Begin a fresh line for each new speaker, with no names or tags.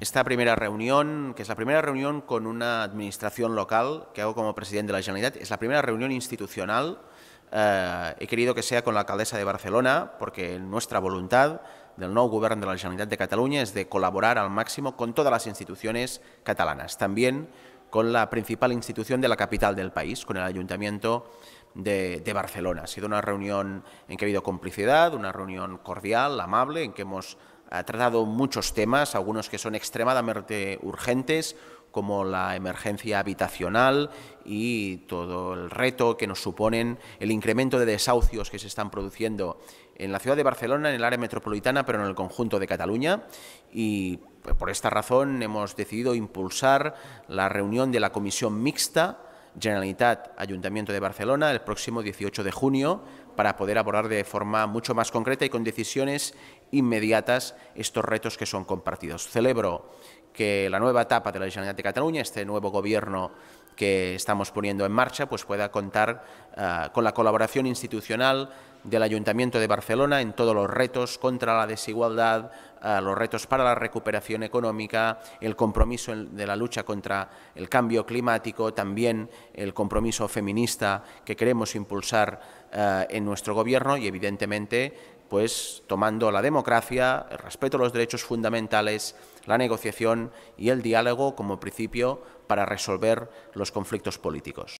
esta primera reunión, que es la primera reunión con una administración local que hago como presidente de la Generalitat, es la primera reunión institucional. Eh, he querido que sea con la alcaldesa de Barcelona, porque nuestra voluntad del nuevo Gobierno de la Generalitat de Cataluña es de colaborar al máximo con todas las instituciones catalanas, también con la principal institución de la capital del país, con el Ayuntamiento de, Barcelona. Ha sido una reunión en que ha habido complicidad, una reunión cordial, amable, en que hemos ha tratado muchos temas, algunos que son extremadamente urgentes, como la emergencia habitacional y todo el reto que nos suponen el incremento de desahucios que se están produciendo en la ciudad de Barcelona, en el área metropolitana, pero en el conjunto de Cataluña. Y pues, por esta razón hemos decidido impulsar la reunión de la comisión mixta Generalitat Ayuntamiento de Barcelona el próximo 18 de junio para poder abordar de forma mucho más concreta y con decisiones inmediatas estos retos que son compartidos. Celebro que la nueva etapa de la Generalitat de Cataluña, este nuevo gobierno que estamos poniendo en marcha, pues pueda contar eh, con la colaboración institucional del Ayuntamiento de Barcelona en todos los retos contra la desigualdad, eh, los retos para la recuperación económica, el compromiso de la lucha contra el cambio climático, también el compromiso feminista que queremos impulsar eh, en nuestro Gobierno y, evidentemente, pues tomando la democracia, el respeto a los derechos fundamentales, la negociación y el diálogo como principio para resolver los conflictos políticos.